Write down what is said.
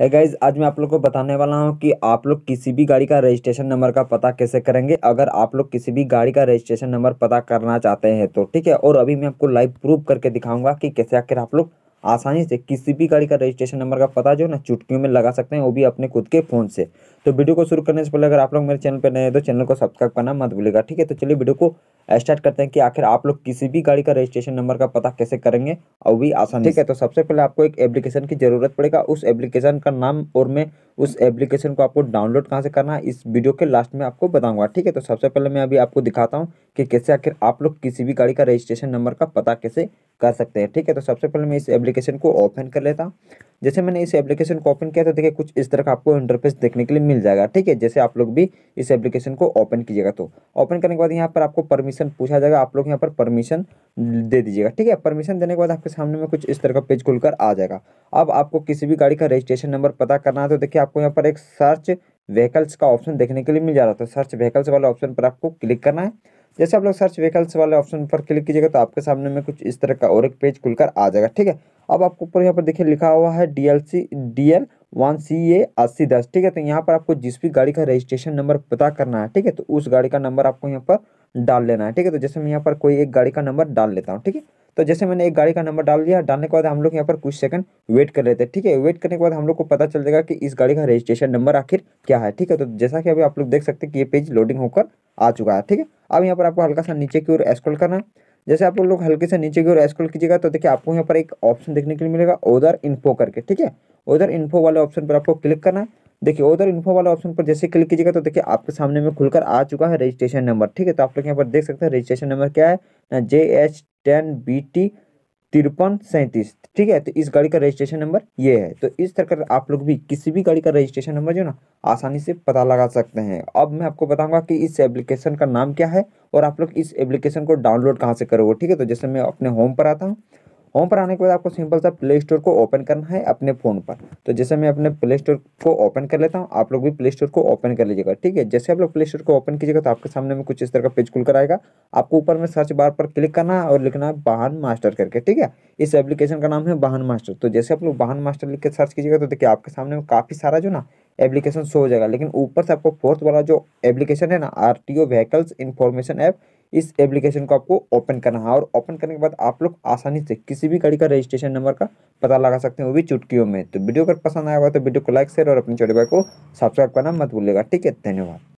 है गाइज आज मैं आप लोग को बताने वाला हूँ कि आप लोग किसी भी गाड़ी का रजिस्ट्रेशन नंबर का पता कैसे करेंगे अगर आप लोग किसी भी गाड़ी का रजिस्ट्रेशन नंबर पता करना चाहते हैं तो ठीक है और अभी मैं आपको लाइव प्रूव करके दिखाऊंगा कि कैसे आखिर आप लोग आसानी से किसी भी गाड़ी का रजिस्ट्रेशन नंबर का पता जो ना चुटकियों में लगा सकते हैं वो भी अपने खुद के फ़ोन से तो वीडियो को शुरू करने से पहले अगर आप लोग मेरे चैनल पर नए हैं तो चैनल को सब्सक्राइब करना मत भूलेगा ठीक है तो चलिए वीडियो को स्टार्ट करते हैं कि आखिर आप लोग किसी भी गाड़ी का रजिस्ट्रेशन नंबर का पता कैसे करेंगे और भी आसान ठीक है तो सबसे पहले आपको एक एप्लीकेशन की ज़रूरत पड़ेगा उस एप्लीकेशन का नाम और मैं उस एप्लीकेशन को आपको डाउनलोड कहाँ से करना है इस वीडियो के लास्ट में आपको बताऊंगा ठीक है तो सबसे पहले मैं अभी आपको दिखाता हूँ कि कैसे आखिर आप लोग किसी भी गाड़ी का रजिस्ट्रेशन नंबर का पता कैसे कर सकते हैं ठीक है तो सबसे पहले मैं इस एप्लीकेशन को ओपन कर लेता हूँ जैसे मैंने इस एप्लीकेशन को ओपन किया तो देखिए कुछ इस तरह का आपको इंटरफेस देखने के लिए मिल जाएगा ठीक है जैसे आप लोग भी इस एप्लीकेशन को ओपन कीजिएगा तो ओपन करने के बाद यहाँ पर आपको परमिशन पूछा जाएगा आप लोग यहाँ पर परमिशन दे दीजिएगा ठीक है परमिशन देने के बाद आपके सामने में कुछ इस तरह का पेज खुलकर आ जाएगा अब आपको किसी भी गाड़ी का रजिस्ट्रेशन नंबर पता करना है तो देखिए आपको यहाँ पर एक सर्च व्हीकल्स का ऑप्शन देखने के लिए मिल जा रहा था सर्च व्हीकल्स वाले ऑप्शन पर आपको क्लिक करना है जैसे आप लोग सर्च व्हीकल्स वाले ऑप्शन पर क्लिक कीजिएगा तो आपके सामने में कुछ इस तरह का और एक पेज खुलकर आ जाएगा ठीक है अब आपको ऊपर यहाँ पर देखिए लिखा हुआ है D L C D L one C A अस्सी दस ठीक है तो यहाँ पर आपको जिस भी गाड़ी का रजिस्ट्रेशन नंबर पता करना है ठीक है तो उस गाड़ी का नंबर आपको यहाँ पर डाल लेना है ठीक है तो जैसे मैं यहाँ पर कोई एक गाड़ी का नंबर डाल लेता हूँ ठीक है तो जैसे मैंने एक गाड़ी का नंबर डाल दिया डालने के बाद हम लोग यहाँ पर कुछ सेकंड वेट कर लेते हैं ठीक है वेट करने के बाद हम लोग को पता चल जाएगा कि इस गाड़ी का रजिस्ट्रेशन नंबर आखिर क्या है ठीक है तो जैसा कि अभी आप लोग देख सकते हैं कि ये पेज लोडिंग होकर आ चुका है ठीक है अब यहाँ पर आपको हल्का सा नीचे की ओर स्क्रॉल करना है जैसे आप लोग हल्के से नीचे की ओर स्क्रॉल कीजिएगा तो देखिए आपको यहाँ पर एक ऑप्शन देखने के लिए मिलेगा ओदर इन्फो करके ठीक है ओदर इन्फो वाले ऑप्शन पर आपको क्लिक करना है देखिए ओदर इन्फो वाले ऑप्शन पर जैसे क्लिक कीजिएगा तो देखिए आपके सामने में खुलकर आ चुका है रजिस्ट्रेशन नंबर ठीक है तो आप लोग यहाँ पर देख सकते हैं रजिस्ट्रेशन नंबर क्या है J H ten B T तिरपन सैंतीस ठीक है तो इस गाड़ी का रजिस्ट्रेशन नंबर ये है तो इस तरह का आप लोग भी किसी भी गाड़ी का रजिस्ट्रेशन नंबर जो ना आसानी से पता लगा सकते हैं अब मैं आपको बताऊंगा कि इस एप्लीकेशन का नाम क्या है और आप लोग इस एप्लीकेशन को डाउनलोड कहाँ से करोगे ठीक है तो जैसे मैं अपने होम पर आता हूँ होम पर आने के बाद आपको सिंपल सा प्ले स्टोर को ओपन करना है अपने फ़ोन पर तो जैसे मैं अपने प्ले स्टोर को ओपन कर लेता हूँ आप लोग भी प्ले स्टोर को ओपन कर लीजिएगा ठीक है जैसे आप लोग प्ले स्टोर को ओपन कीजिएगा तो आपके सामने में कुछ इस तरह का पेज खुलकर आएगा आपको ऊपर में सर्च बार पर क्लिक करना है और लिखना है वाहन मास्टर करके ठीक है इस एप्लीकेशन का नाम है वाहन मास्टर तो जैसे आप लोग वाहन मास्टर लिख के सर्च कीजिएगा तो देखिए आपके सामने में काफ़ी सारा जो ना एप्लीकेशन शो हो जाएगा लेकिन ऊपर से आपको फोर्थ वाला जो एप्लीकेशन है ना R T O vehicles information app इस एप्लीकेशन को आपको ओपन करना है और ओपन करने के बाद आप लोग आसानी से किसी भी गाड़ी का रजिस्ट्रेशन नंबर का पता लगा सकते हैं वो भी चुटकियों में तो वीडियो अगर पसंद आया हुआ तो वीडियो को लाइक शेयर और अपने छोटे भाई को सब्सक्राइब करना मत भूलिएगा ठीक है धन्यवाद